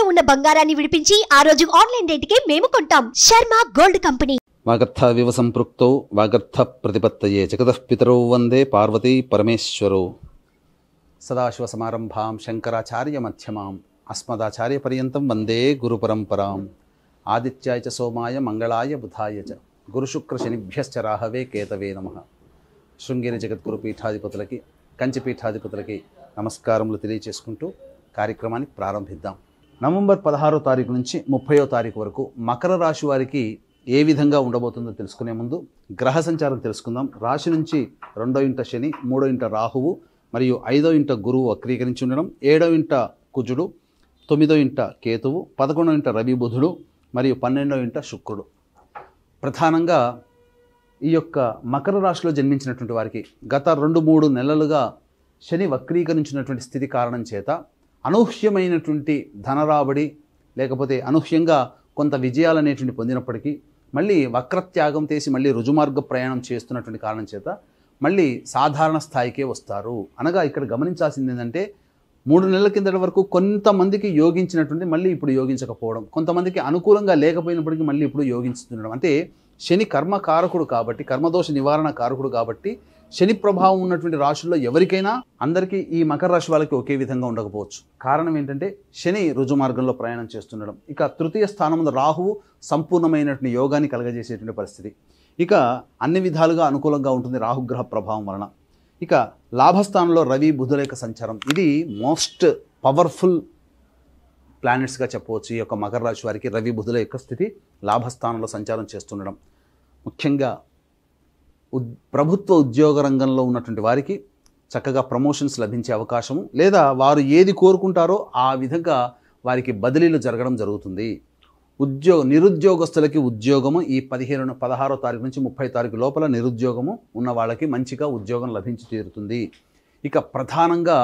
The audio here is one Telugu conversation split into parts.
ఇంట్లో ఉన్న బంగారాన్ని విడిపించి ఆ రోజు ఆన్లైన్ రేటుకే మేము కొంటాం శర్మ గోల్డ్ కంపెనీ వాగర్థ వివ సంపృక్తో వాగర్థ ప్రతిపత్తయే జగతఃపితరౌ వందే పార్వతీ పరమేశ్వరో సమారంభాం శంకరాచార్య మధ్యమాం అస్మదాచార్య పర్యంతం వందే గురు పరంపరాం ఆదిత్యాయ సోమాయ మంగళాయ బుధాయ చ గురుశుక్ర శనిభ్యశ్చ రాహవే కేతవే నమ శృంగేరి జగద్గురు పీఠాధిపతులకి కంచి పీఠాధిపతులకి నమస్కారములు తెలియచేసుకుంటూ కార్యక్రమాన్ని ప్రారంభిద్దాం నవంబర్ పదహారో తారీఖు నుంచి ముప్పయో తారీఖు వరకు మకర రాశి వారికి ఏ విధంగా ఉండబోతుందో తెలుసుకునే ముందు గ్రహ సంచారం తెలుసుకుందాం రాశి నుంచి రెండో ఇంట శని మూడో ఇంట రాహువు మరియు ఐదో ఇంట గురువు వక్రీకరించి ఉండడం ఏడో ఇంట కుజుడు తొమ్మిదో ఇంట కేతువు పదకొండో ఇంట రవి బుధుడు మరియు పన్నెండో ఇంట శుక్రుడు ప్రధానంగా ఈ యొక్క మకర రాశిలో జన్మించినటువంటి వారికి గత రెండు మూడు నెలలుగా శని వక్రీకరించినటువంటి స్థితి కారణం చేత అనూహ్యమైనటువంటి ధనరాబడి లేకపోతే అనూహ్యంగా కొంత విజయాలు అనేటువంటి పొందినప్పటికీ మళ్ళీ వక్రత్యాగం చేసి మళ్ళీ రుజుమార్గ ప్రయాణం చేస్తున్నటువంటి కారణం చేత మళ్ళీ సాధారణ స్థాయికే వస్తారు అనగా ఇక్కడ గమనించాల్సింది ఏంటంటే మూడు నెలల కిందటి వరకు కొంతమందికి యోగించినటువంటి మళ్ళీ ఇప్పుడు యోగించకపోవడం కొంతమందికి అనుకూలంగా లేకపోయినప్పటికీ మళ్ళీ ఇప్పుడు యోగించుతుండడం అంటే శని కర్మ కారకుడు కాబట్టి కర్మదోష నివారణ కారకుడు కాబట్టి శని ప్రభావం ఉన్నటువంటి రాశుల్లో ఎవరికైనా అందరికీ ఈ మకర రాశి వాళ్ళకి ఒకే విధంగా ఉండకపోవచ్చు కారణం ఏంటంటే శని రుజు మార్గంలో ప్రయాణం చేస్తుండడం ఇక తృతీయ స్థానంలో రాహువు సంపూర్ణమైనటువంటి యోగాన్ని కలగజేసేటువంటి పరిస్థితి ఇక అన్ని విధాలుగా అనుకూలంగా ఉంటుంది రాహుగ్రహ ప్రభావం వలన ఇక లాభస్థానంలో రవి బుధుల యొక్క సంచారం ఇది మోస్ట్ పవర్ఫుల్ ప్లానెట్స్గా చెప్పవచ్చు ఈ యొక్క మకర రాశి వారికి రవి బుధుల యొక్క స్థితి లాభస్థానంలో సంచారం చేస్తుండడం ముఖ్యంగా ప్రభుత్వ ఉద్యోగ రంగంలో ఉన్నటువంటి వారికి చక్కగా ప్రమోషన్స్ లభించే అవకాశము లేదా వారు ఏది కోరుకుంటారో ఆ విధంగా వారికి బదిలీలు జరగడం జరుగుతుంది ఉద్యోగ నిరుద్యోగస్తులకి ఉద్యోగము ఈ పదిహేను పదహారో తారీఖు నుంచి ముప్పై తారీఖు లోపల నిరుద్యోగము ఉన్న వాళ్ళకి మంచిగా ఉద్యోగం లభించి తీరుతుంది ఇక ప్రధానంగా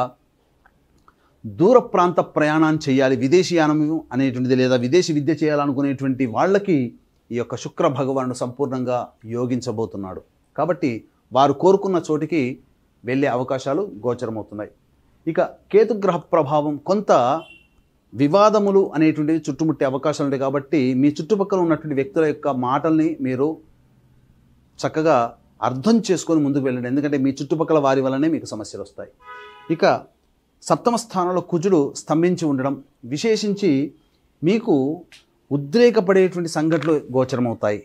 దూర ప్రాంత ప్రయాణాన్ని చేయాలి యానం అనేటువంటిది లేదా విదేశీ విద్య చేయాలనుకునేటువంటి వాళ్ళకి ఈ యొక్క శుక్ర భగవానుడు సంపూర్ణంగా యోగించబోతున్నాడు కాబట్టి వారు కోరుకున్న చోటికి వెళ్ళే అవకాశాలు గోచరమవుతున్నాయి ఇక కేతుగ్రహ ప్రభావం కొంత వివాదములు అనేటువంటివి చుట్టుముట్టే అవకాశాలు ఉంటాయి కాబట్టి మీ చుట్టుపక్కల ఉన్నటువంటి వ్యక్తుల యొక్క మాటల్ని మీరు చక్కగా అర్థం చేసుకొని ముందుకు వెళ్ళండి ఎందుకంటే మీ చుట్టుపక్కల వారి వల్లనే మీకు సమస్యలు వస్తాయి ఇక సప్తమ స్థానంలో కుజుడు స్తంభించి ఉండడం విశేషించి మీకు ఉద్రేకపడేటువంటి సంఘటనలు గోచరమవుతాయి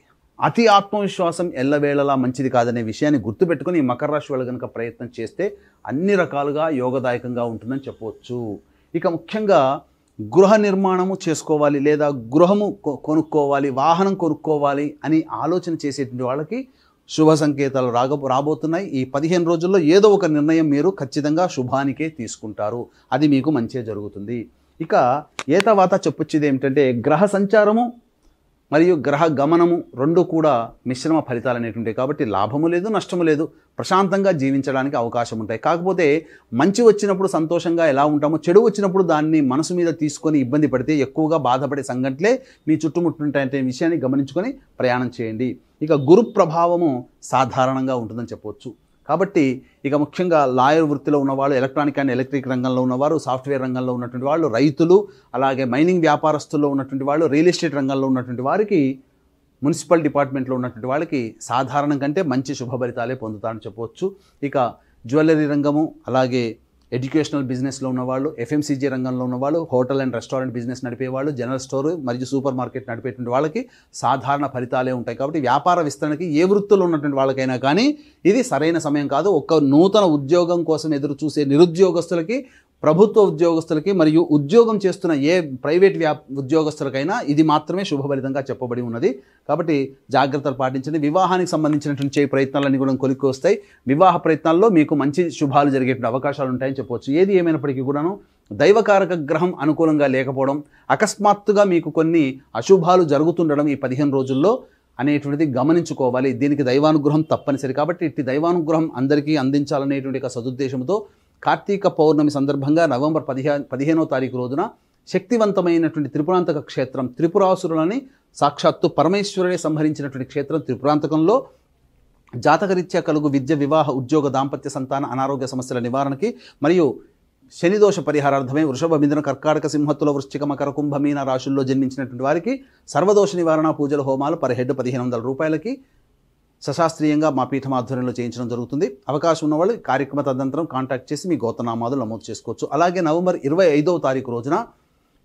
అతి ఆత్మవిశ్వాసం ఎల్లవేళలా మంచిది కాదనే విషయాన్ని గుర్తుపెట్టుకుని ఈ మకర రాశి వాళ్ళు కనుక ప్రయత్నం చేస్తే అన్ని రకాలుగా యోగదాయకంగా ఉంటుందని చెప్పవచ్చు ఇక ముఖ్యంగా గృహ నిర్మాణము చేసుకోవాలి లేదా గృహము కొనుక్కోవాలి వాహనం కొనుక్కోవాలి అని ఆలోచన చేసేటువంటి వాళ్ళకి శుభ సంకేతాలు రాగ రాబోతున్నాయి ఈ పదిహేను రోజుల్లో ఏదో ఒక నిర్ణయం మీరు ఖచ్చితంగా శుభానికే తీసుకుంటారు అది మీకు మంచిగా జరుగుతుంది ఇక ఏ తర్వాత చెప్పొచ్చేది ఏమిటంటే గ్రహ సంచారము మరియు గ్రహ గమనము రెండు కూడా మిశ్రమ ఫలితాలు అనేటువంటివి కాబట్టి లాభము లేదు నష్టము లేదు ప్రశాంతంగా జీవించడానికి అవకాశం ఉంటాయి కాకపోతే మంచి వచ్చినప్పుడు సంతోషంగా ఎలా ఉంటామో చెడు వచ్చినప్పుడు దాన్ని మనసు మీద తీసుకొని ఇబ్బంది పడితే ఎక్కువగా బాధపడే సంఘటనలే మీ చుట్టుముట్టుంటాయంటే విషయాన్ని గమనించుకొని ప్రయాణం చేయండి ఇక గురు ప్రభావము సాధారణంగా ఉంటుందని చెప్పవచ్చు కాబట్టి ఇక ముఖ్యంగా లాయర్ వృత్తిలో ఉన్నవాళ్ళు ఎలక్ట్రానిక్ అండ్ ఎలక్ట్రిక్ రంగంలో ఉన్నవారు సాఫ్ట్వేర్ రంగంలో ఉన్నటువంటి వాళ్ళు రైతులు అలాగే మైనింగ్ వ్యాపారస్తుల్లో ఉన్నటువంటి వాళ్ళు రియల్ ఎస్టేట్ రంగంలో ఉన్నటువంటి వారికి మున్సిపల్ డిపార్ట్మెంట్లో ఉన్నటువంటి వాళ్ళకి సాధారణం కంటే మంచి శుభఫలితాలే పొందుతారని చెప్పవచ్చు ఇక జ్యువెలరీ రంగము అలాగే ఎడ్యుకేషనల్ బిజినెస్లో ఉన్నవాళ్ళు ఎఫ్ఎంసీజీ రంగంలో ఉన్నవాళ్ళు హోటల్ అండ్ రెస్టారెంట్ బిజినెస్ నడిపేవాళ్ళు జనరల్ స్టోర్ మరియు సూపర్ మార్కెట్ నడిపేటువంటి వాళ్ళకి సాధారణ ఫలితాలే ఉంటాయి కాబట్టి వ్యాపార విస్తరణకి ఏ వృత్తులు ఉన్నటువంటి వాళ్ళకైనా కానీ ఇది సరైన సమయం కాదు ఒక్క నూతన ఉద్యోగం కోసం ఎదురు చూసే నిరుద్యోగస్తులకి ప్రభుత్వ ఉద్యోగస్తులకి మరియు ఉద్యోగం చేస్తున్న ఏ ప్రైవేట్ వ్యా ఉద్యోగస్తులకైనా ఇది మాత్రమే శుభఫలితంగా చెప్పబడి ఉన్నది కాబట్టి జాగ్రత్తలు పాటించండి వివాహానికి సంబంధించినటువంటి చే ప్రయత్నాలన్నీ కూడా కొలిక్కి వస్తాయి వివాహ ప్రయత్నాల్లో మీకు మంచి శుభాలు జరిగేటువంటి అవకాశాలు ఉంటాయని చెప్పవచ్చు ఏది ఏమైనప్పటికీ కూడాను దైవకారక గ్రహం అనుకూలంగా లేకపోవడం అకస్మాత్తుగా మీకు కొన్ని అశుభాలు జరుగుతుండడం ఈ పదిహేను రోజుల్లో అనేటువంటిది గమనించుకోవాలి దీనికి దైవానుగ్రహం తప్పనిసరి కాబట్టి ఇట్టి దైవానుగ్రహం అందరికీ అందించాలనేటువంటి సదుద్దేశంతో కార్తీక పౌర్ణమి సందర్భంగా నవంబర్ పదిహే పదిహేనో తారీఖు రోజున శక్తివంతమైనటువంటి త్రిపురాంతక క్షేత్రం త్రిపురాసురులని సాక్షాత్తు పరమేశ్వరుడే సంహరించినటువంటి క్షేత్రం త్రిపురాంతకంలో జాతకరీత్యా కలుగు విద్య వివాహ ఉద్యోగ దాంపత్య సంతాన అనారోగ్య సమస్యల నివారణకి మరియు శనిదోష పరిహారార్థమే వృషభ మిందన కర్కాటక సింహత్తుల వృశ్చిక మకర కుంభమీన రాశుల్లో జన్మించినటువంటి వారికి సర్వదోష నివారణ పూజల హోమాలు పర్ హెడ్ పదిహేను వందల రూపాయలకి సశాస్త్రీయంగా మా పీఠం ఆధ్వర్యంలో చేయించడం జరుగుతుంది అవకాశం ఉన్నవాళ్ళు కార్యక్రమ తదనంతరం కాంటాక్ట్ చేసి మీ గోతనామాలు నమోదు చేసుకోవచ్చు అలాగే నవంబర్ ఇరవై ఐదవ తారీఖు రోజున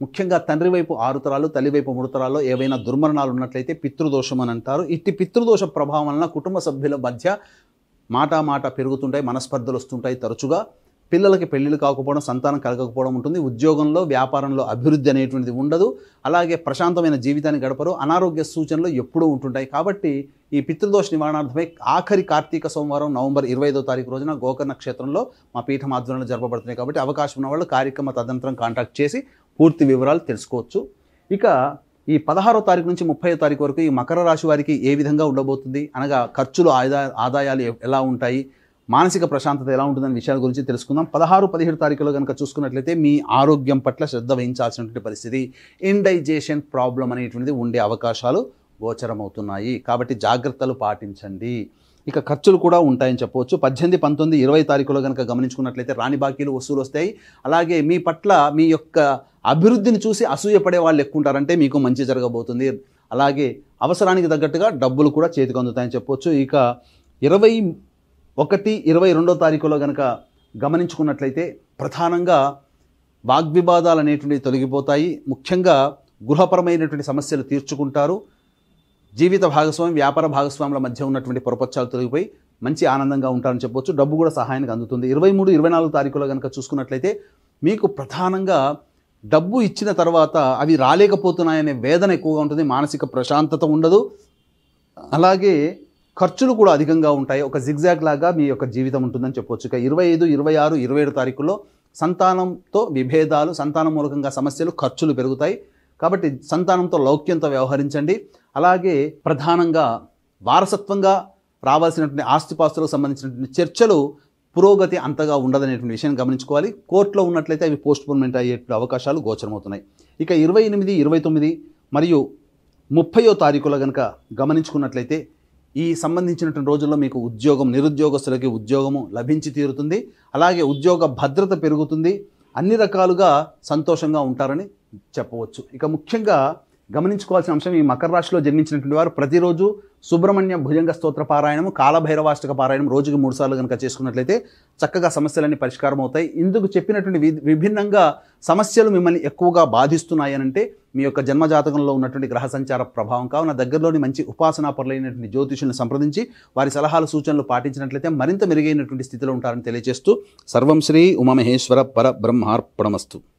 ముఖ్యంగా తండ్రి వైపు ఆరుతరాలు తల్లి వైపు ముడతరాలు ఏవైనా దుర్మరణాలు ఉన్నట్లయితే పితృదోషం అని అంటారు ఇట్టి పితృదోష ప్రభావం వలన కుటుంబ సభ్యుల మధ్య మాట మాట పెరుగుతుంటాయి మనస్పర్ధలు వస్తుంటాయి తరచుగా పిల్లలకి పెళ్ళిళ్ళు కాకపోవడం సంతానం కలగకపోవడం ఉంటుంది ఉద్యోగంలో వ్యాపారంలో అభివృద్ధి అనేటువంటిది ఉండదు అలాగే ప్రశాంతమైన జీవితాన్ని గడపరు అనారోగ్య సూచనలు ఎప్పుడూ ఉంటుంటాయి కాబట్టి ఈ పితృదోష నివారణార్థమై ఆఖరి కార్తీక సోమవారం నవంబర్ ఇరవై ఐదో తారీఖు రోజున గోకర్ణ క్షేత్రంలో మా పీఠం ఆధ్వర్యంలో జరపబడుతున్నాయి కాబట్టి అవకాశం ఉన్న వాళ్ళు కార్యక్రమ తదనంతరం కాంటాక్ట్ చేసి పూర్తి వివరాలు తెలుసుకోవచ్చు ఇక ఈ పదహారో తారీఖు నుంచి ముప్పై తారీఖు వరకు ఈ మకర రాశి వారికి ఏ విధంగా ఉండబోతుంది అనగా ఖర్చులు ఆదా ఆదాయాలు ఎలా ఉంటాయి మానసిక ప్రశాంతత ఎలా ఉంటుందనే విషయాల గురించి తెలుసుకుందాం పదహారు పదిహేడు తారీఖులో కనుక చూసుకున్నట్లయితే మీ ఆరోగ్యం పట్ల శ్రద్ధ వహించాల్సినటువంటి పరిస్థితి ఇండైజేషన్ ప్రాబ్లం అనేటువంటిది ఉండే అవకాశాలు గోచరమవుతున్నాయి కాబట్టి జాగ్రత్తలు పాటించండి ఇక ఖర్చులు కూడా ఉంటాయని చెప్పవచ్చు పద్దెనిమిది పంతొమ్మిది ఇరవై తారీఖులో కనుక గమనించుకున్నట్లయితే రాణి బాకీలు వసూలు వస్తాయి అలాగే మీ పట్ల మీ యొక్క అభివృద్ధిని చూసి అసూయపడే వాళ్ళు ఎక్కువ ఉంటారంటే మీకు మంచి జరగబోతుంది అలాగే అవసరానికి తగ్గట్టుగా డబ్బులు కూడా చేతికి అందుతాయని చెప్పవచ్చు ఇక ఇరవై ఒకటి ఇరవై రెండో తారీఖులో కనుక గమనించుకున్నట్లయితే ప్రధానంగా వాగ్వివాదాలు అనేటువంటివి తొలగిపోతాయి ముఖ్యంగా గృహపరమైనటువంటి సమస్యలు తీర్చుకుంటారు జీవిత భాగస్వామి వ్యాపార భాగస్వాముల మధ్య ఉన్నటువంటి పొరపక్షాలు తొలగిపోయి మంచి ఆనందంగా ఉంటారని చెప్పొచ్చు డబ్బు కూడా సహాయానికి అందుతుంది ఇరవై మూడు ఇరవై నాలుగు తారీఖులో కనుక చూసుకున్నట్లయితే మీకు ప్రధానంగా డబ్బు ఇచ్చిన తర్వాత అవి రాలేకపోతున్నాయనే వేదన ఎక్కువగా ఉంటుంది మానసిక ప్రశాంతత ఉండదు అలాగే ఖర్చులు కూడా అధికంగా ఉంటాయి ఒక జిగ్జాగ్ లాగా మీ యొక్క జీవితం ఉంటుందని చెప్పొచ్చు ఇక ఇరవై ఐదు ఇరవై ఆరు ఇరవై ఏడు తారీఖుల్లో సంతానంతో విభేదాలు సంతానం మూలకంగా సమస్యలు ఖర్చులు పెరుగుతాయి కాబట్టి సంతానంతో లౌక్యంతో వ్యవహరించండి అలాగే ప్రధానంగా వారసత్వంగా రావాల్సినటువంటి ఆస్తిపాస్తులకు సంబంధించినటువంటి చర్చలు పురోగతి అంతగా ఉండదనేటువంటి విషయాన్ని గమనించుకోవాలి కోర్టులో ఉన్నట్లయితే అవి పోస్ట్పోన్మెంట్ అయ్యేటువంటి అవకాశాలు గోచరమవుతున్నాయి ఇక ఇరవై ఎనిమిది ఇరవై తొమ్మిది మరియు ముప్పయో తారీఖులో కనుక గమనించుకున్నట్లయితే ఈ సంబంధించినటువంటి రోజుల్లో మీకు ఉద్యోగం నిరుద్యోగస్తులకి ఉద్యోగము లభించి తీరుతుంది అలాగే ఉద్యోగ భద్రత పెరుగుతుంది అన్ని రకాలుగా సంతోషంగా ఉంటారని చెప్పవచ్చు ఇక ముఖ్యంగా గమనించుకోవాల్సిన అంశం ఈ మకర రాశిలో జన్మించినటువంటి వారు ప్రతిరోజు సుబ్రహ్మణ్య భుజంగ స్తోత్ర పారాయణము కాలభైరవాష్టక పారాయణం రోజుకి మూడు సార్లు కనుక చేసుకున్నట్లయితే చక్కగా సమస్యలన్నీ పరిష్కారం అవుతాయి ఇందుకు చెప్పినటువంటి విభిన్నంగా సమస్యలు మిమ్మల్ని ఎక్కువగా బాధిస్తున్నాయనంటే మీ యొక్క జన్మజాతకంలో ఉన్నటువంటి గ్రహ సంచార ప్రభావం కావున దగ్గరలోని మంచి ఉపాసనా పరులైనటువంటి జ్యోతిషులను సంప్రదించి వారి సలహాలు సూచనలు పాటించినట్లయితే మరింత మెరుగైనటువంటి స్థితిలో ఉంటారని తెలియజేస్తూ సర్వం శ్రీ ఉమామహేశ్వర పర బ్రహ్మార్పణమస్తు